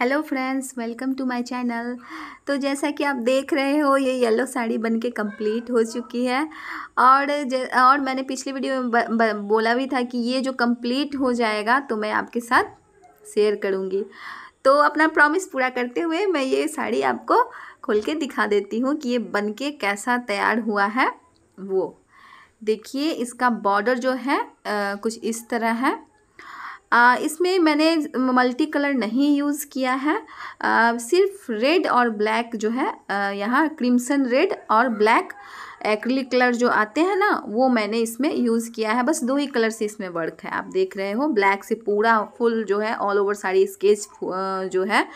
hello friends welcome to my channel तो जैसा कि आप देख रहे हो ये येलो साड़ी बनके कंप्लीट हो चुकी है और और मैंने पिछली वीडियो में ब, ब, बोला भी था कि ये जो कंप्लीट हो जाएगा तो मैं आपके साथ शेयर करूँगी तो अपना प्रॉमिस पूरा करते हुए मैं ये साड़ी आपको खोल के दिखा देती हूँ कि ये बन के कैसा तैयार हुआ है वो देखिए इसका बॉर्डर जो है आ, कुछ इस तरह है आ, इसमें मैंने मल्टी कलर नहीं यूज़ किया है आ, सिर्फ रेड और ब्लैक जो है यहाँ क्रिम्सन रेड और ब्लैक एक्रिलिक कलर जो आते हैं ना वो मैंने इसमें यूज़ किया है बस दो ही कलर से इसमें वर्क है आप देख रहे हो ब्लैक से पूरा फुल जो है ऑल ओवर साड़ी स्केच जो है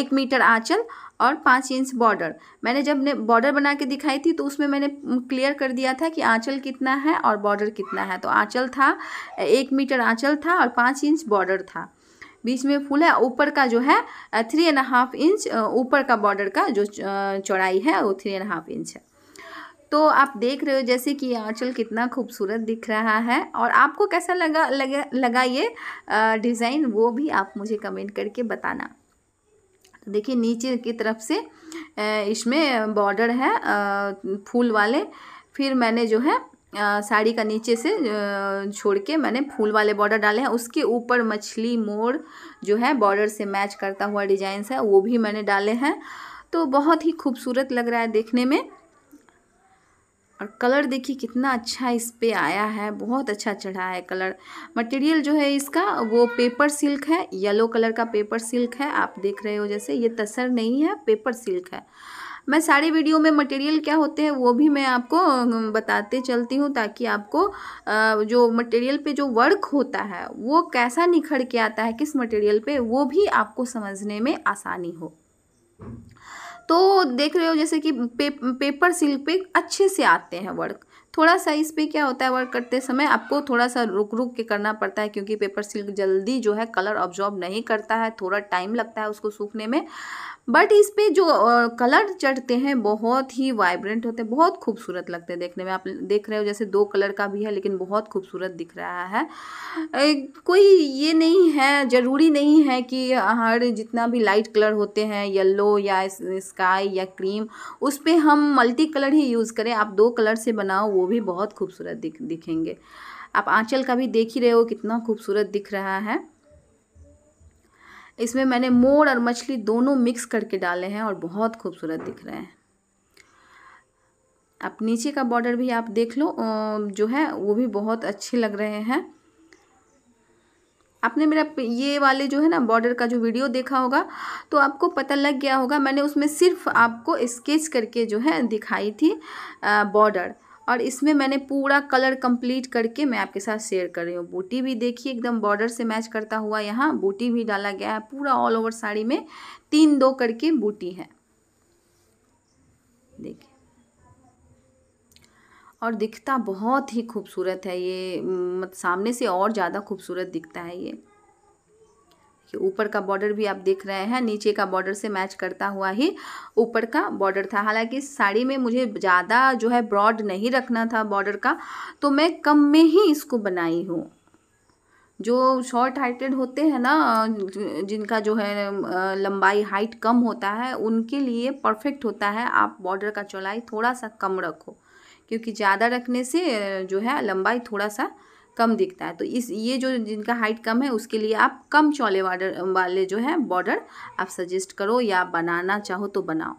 एक मीटर आँचल और पाँच इंच बॉर्डर मैंने जब ने बॉर्डर बना के दिखाई थी तो उसमें मैंने क्लियर कर दिया था कि आँचल कितना है और बॉर्डर कितना है तो आँचल था एक मीटर आँचल था और पाँच इंच बॉर्डर था बीच में फुल है ऊपर का जो है थ्री एंड हाफ इंच ऊपर का बॉर्डर का जो चौड़ाई है वो थ्री एंड हाफ इंच है तो आप देख रहे हो जैसे कि आंचल कितना खूबसूरत दिख रहा है और आपको कैसा लगा लगा लगा ये डिज़ाइन वो भी आप मुझे कमेंट करके बताना तो देखिए नीचे की तरफ से इसमें बॉर्डर है फूल वाले फिर मैंने जो है साड़ी का नीचे से छोड़ के मैंने फूल वाले बॉर्डर डाले हैं उसके ऊपर मछली मोड़ जो है बॉर्डर से मैच करता हुआ डिजाइंस है वो भी मैंने डाले हैं तो बहुत ही खूबसूरत लग रहा है देखने में और कलर देखिए कितना अच्छा इस पर आया है बहुत अच्छा चढ़ा है कलर मटेरियल जो है इसका वो पेपर सिल्क है येलो कलर का पेपर सिल्क है आप देख रहे हो जैसे ये तसर नहीं है पेपर सिल्क है मैं सारी वीडियो में मटेरियल क्या होते हैं वो भी मैं आपको बताते चलती हूँ ताकि आपको जो मटेरियल पे जो वर्क होता है वो कैसा निखर के आता है किस मटेरियल पे वो भी आपको समझने में आसानी हो तो देख रहे हो जैसे कि पे, पेपर सिल्क पे अच्छे से आते हैं वर्क थोड़ा सा इस पर क्या होता है वर्क करते समय आपको थोड़ा सा रुक रुक के करना पड़ता है क्योंकि पेपर सिल्क जल्दी जो है कलर ऑब्जॉर्ब नहीं करता है थोड़ा टाइम लगता है उसको सूखने में बट इस पर जो कलर चढ़ते हैं बहुत ही वाइब्रेंट होते हैं बहुत खूबसूरत लगते हैं देखने में आप देख रहे हो जैसे दो कलर का भी है लेकिन बहुत खूबसूरत दिख रहा है कोई ये नहीं है ज़रूरी नहीं है कि हर जितना भी लाइट कलर होते हैं येल्लो या स्काई या क्रीम उस पर हम मल्टी कलर ही यूज़ करें आप दो कलर से बनाओ वो भी बहुत खूबसूरत दिख दिखेंगे आप आंचल का भी देख ही रहे हो कितना खूबसूरत दिख रहा है इसमें मैंने मोड़ और मछली दोनों मिक्स करके डाले हैं और बहुत खूबसूरत दिख रहे हैं आप नीचे का बॉर्डर भी आप देख लो जो है वो भी बहुत अच्छे लग रहे हैं आपने मेरा ये वाले जो है ना बॉर्डर का जो वीडियो देखा होगा तो आपको पता लग गया होगा मैंने उसमें सिर्फ आपको स्केच करके जो है दिखाई थी बॉर्डर और इसमें मैंने पूरा कलर कंप्लीट करके मैं आपके साथ शेयर कर रही हूँ बूटी भी देखिए एकदम बॉर्डर से मैच करता हुआ यहाँ बूटी भी डाला गया है पूरा ऑल ओवर साड़ी में तीन दो करके बूटी है देखिए और दिखता बहुत ही खूबसूरत है ये मत सामने से और ज़्यादा खूबसूरत दिखता है ये ये ऊपर का बॉर्डर भी आप देख रहे हैं नीचे का बॉर्डर से मैच करता हुआ ही ऊपर का बॉर्डर था हालांकि साड़ी में मुझे ज़्यादा जो है ब्रॉड नहीं रखना था बॉर्डर का तो मैं कम में ही इसको बनाई हूँ जो शॉर्ट हाइटेड होते हैं ना जिनका जो है लंबाई हाइट कम होता है उनके लिए परफेक्ट होता है आप बॉर्डर का चौलाई थोड़ा सा कम रखो क्योंकि ज़्यादा रखने से जो है लंबाई थोड़ा सा कम दिखता है तो इस ये जो जिनका हाइट कम है उसके लिए आप कम चौले वाडर वाले जो है बॉर्डर आप सजेस्ट करो या बनाना चाहो तो बनाओ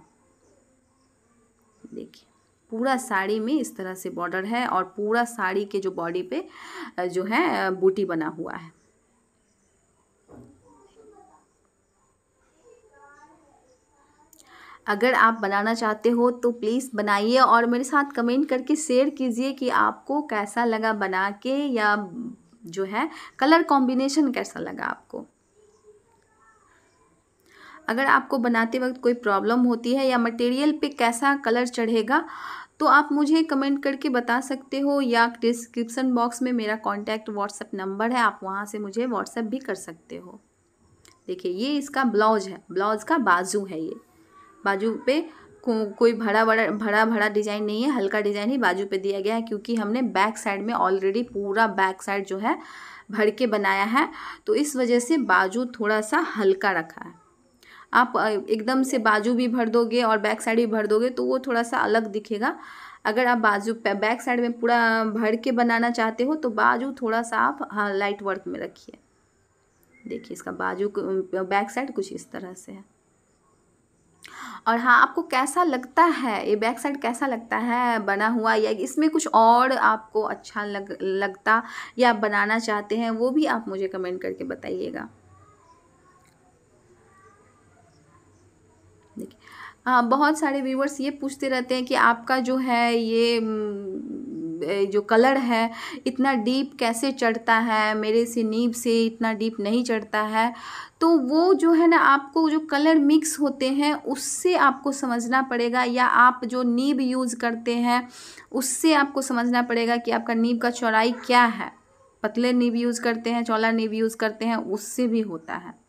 देखिए पूरा साड़ी में इस तरह से बॉर्डर है और पूरा साड़ी के जो बॉडी पे जो है बूटी बना हुआ है अगर आप बनाना चाहते हो तो प्लीज़ बनाइए और मेरे साथ कमेंट करके शेयर कीजिए कि आपको कैसा लगा बना के या जो है कलर कॉम्बिनेशन कैसा लगा आपको अगर आपको बनाते वक्त कोई प्रॉब्लम होती है या मटेरियल पे कैसा कलर चढ़ेगा तो आप मुझे कमेंट करके बता सकते हो या डिस्क्रिप्सन बॉक्स में मेरा कॉन्टैक्ट व्हाट्सएप नंबर है आप वहाँ से मुझे व्हाट्सएप भी कर सकते हो देखिए ये इसका ब्लाउज है ब्लाउज का बाजू है ये बाजू पे को, कोई भरा बड़ा भरा भरा डिज़ाइन नहीं है हल्का डिज़ाइन ही बाजू पे दिया गया है क्योंकि हमने बैक साइड में ऑलरेडी पूरा बैक साइड जो है भर के बनाया है तो इस वजह से बाजू थोड़ा सा हल्का रखा है आप एकदम से बाजू भी भर दोगे और बैक साइड भी भर दोगे तो वो थोड़ा सा अलग दिखेगा अगर आप बाजू बैक साइड में पूरा भर के बनाना चाहते हो तो बाजू थोड़ा सा आप हाँ लाइट वर्क में रखिए देखिए इसका बाजू बैक साइड कुछ इस तरह से है और हाँ आपको कैसा लगता है ये बैक साइड कैसा लगता है बना हुआ या इसमें कुछ और आपको अच्छा लग लगता या आप बनाना चाहते हैं वो भी आप मुझे कमेंट करके बताइएगा देखिए हाँ, बहुत सारे व्यूवर्स ये पूछते रहते हैं कि आपका जो है ये जो कलर है इतना डीप कैसे चढ़ता है मेरे से नीब से इतना डीप नहीं चढ़ता है तो वो जो है ना आपको जो कलर मिक्स होते हैं उससे आपको समझना पड़ेगा या आप जो नीब यूज़ करते हैं उससे आपको समझना पड़ेगा कि आपका नीब का चौड़ाई क्या है पतले नीब यूज़ करते हैं चौला नीब यूज़ करते हैं उससे भी होता है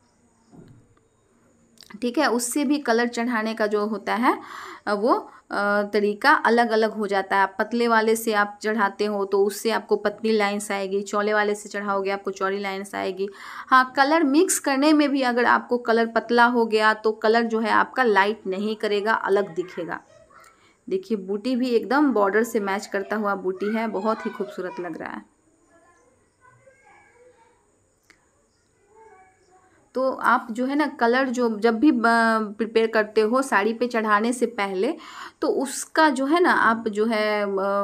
ठीक है उससे भी कलर चढ़ाने का जो होता है वो तरीका अलग अलग हो जाता है पतले वाले से आप चढ़ाते हो तो उससे आपको पतली लाइन्स आएगी चौले वाले से चढ़ाओगे आपको चौड़ी लाइन्स आएगी हाँ कलर मिक्स करने में भी अगर आपको कलर पतला हो गया तो कलर जो है आपका लाइट नहीं करेगा अलग दिखेगा देखिए बूटी भी एकदम बॉर्डर से मैच करता हुआ बूटी है बहुत ही खूबसूरत लग रहा है तो आप जो है ना कलर जो जब भी प्रिपेयर करते हो साड़ी पे चढ़ाने से पहले तो उसका जो है ना आप जो है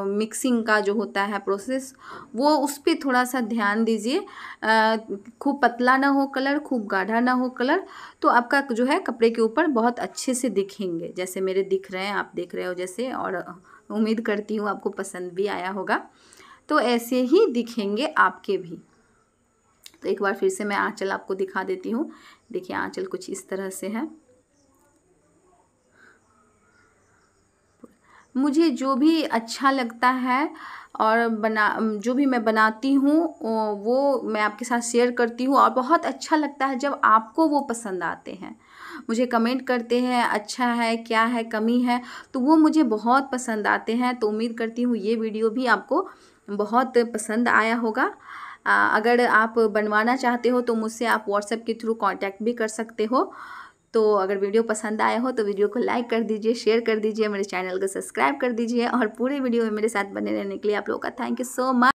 मिक्सिंग का जो होता है प्रोसेस वो उस पर थोड़ा सा ध्यान दीजिए खूब पतला ना हो कलर खूब गाढ़ा ना हो कलर तो आपका जो है कपड़े के ऊपर बहुत अच्छे से दिखेंगे जैसे मेरे दिख रहे हैं आप देख रहे हो जैसे और उम्मीद करती हूँ आपको पसंद भी आया होगा तो ऐसे ही दिखेंगे आपके भी तो एक बार फिर से मैं आँचल आपको दिखा देती हूँ देखिए आँचल कुछ इस तरह से है मुझे जो भी अच्छा लगता है और बना जो भी मैं बनाती हूँ वो मैं आपके साथ शेयर करती हूँ और बहुत अच्छा लगता है जब आपको वो पसंद आते हैं मुझे कमेंट करते हैं अच्छा है क्या है कमी है तो वो मुझे बहुत पसंद आते हैं तो उम्मीद करती हूँ ये वीडियो भी आपको बहुत पसंद आया होगा अगर आप बनवाना चाहते हो तो मुझसे आप व्हाट्सएप के थ्रू कांटेक्ट भी कर सकते हो तो अगर वीडियो पसंद आया हो तो वीडियो को लाइक कर दीजिए शेयर कर दीजिए मेरे चैनल को सब्सक्राइब कर दीजिए और पूरे वीडियो में मेरे साथ बने रहने के लिए आप लोगों का थैंक यू सो मच